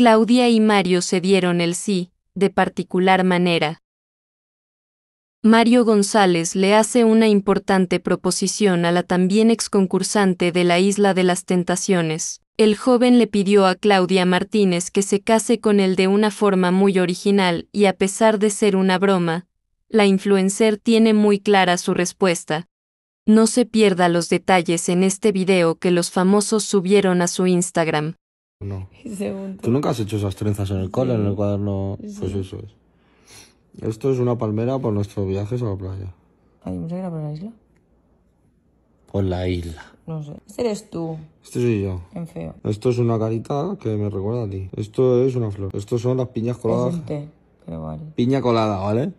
Claudia y Mario se dieron el sí, de particular manera. Mario González le hace una importante proposición a la también exconcursante de la Isla de las Tentaciones. El joven le pidió a Claudia Martínez que se case con él de una forma muy original y a pesar de ser una broma, la influencer tiene muy clara su respuesta. No se pierda los detalles en este video que los famosos subieron a su Instagram. No. Tú nunca has hecho esas trenzas en el cole, en el cuaderno. Pues eso es. Esto es una palmera por nuestros viajes a la playa. Ay, ¿me era por la isla? Por la isla. No sé. Este eres tú. Este soy yo. En feo. Esto es una carita que me recuerda a ti. Esto es una flor. Esto son las piñas coladas. pero vale. Piña colada, ¿vale?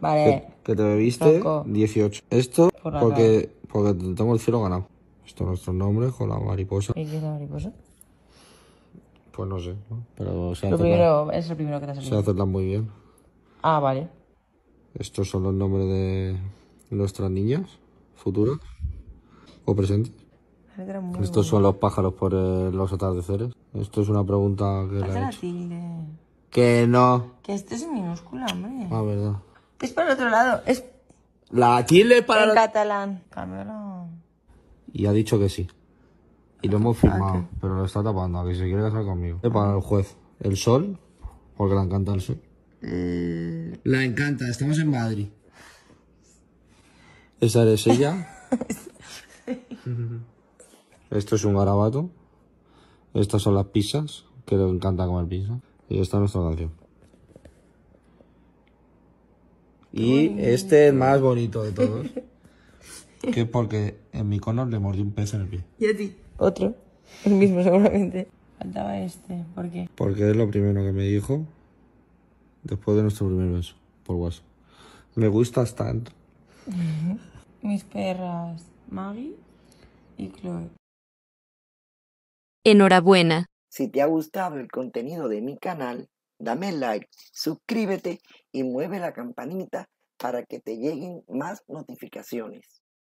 Vale. Que, te bebiste 18. Esto porque, porque tengo el cielo ganado. Esto nuestro nombre con la mariposa. ¿Y qué es la mariposa? Pues no sé, ¿no? pero se Lo es el primero que te Se tan muy bien. Ah, vale. ¿Estos son los nombres de nuestras niñas futuras o presentes? Estos son los pájaros por eh, los atardeceres. Esto es una pregunta que la he Que no. Que esto es minúscula, hombre. Ah, verdad. Es para el otro lado. Es... La tilde es para... En catalán. Y ha dicho que sí. Y lo hemos firmado, ah, pero lo está tapando, a que se quiere casar conmigo. Es para el juez. El sol, porque le encanta el sol. Eh, La encanta, estamos en Madrid. Esa eres ella. Esto es un garabato. Estas son las pizzas, que le encanta comer pizza. Y esta es nuestra canción. Y este es más bonito de todos. que porque en mi cono le mordí un pez en el pie. ¿Y a ti? otro, el mismo seguramente. Faltaba este, ¿por qué? Porque es lo primero que me dijo después de nuestro primer beso, por WhatsApp. Me gustas tanto. Mis perras, Maggie y Chloe. Enhorabuena. Si te ha gustado el contenido de mi canal, dame like, suscríbete y mueve la campanita para que te lleguen más notificaciones.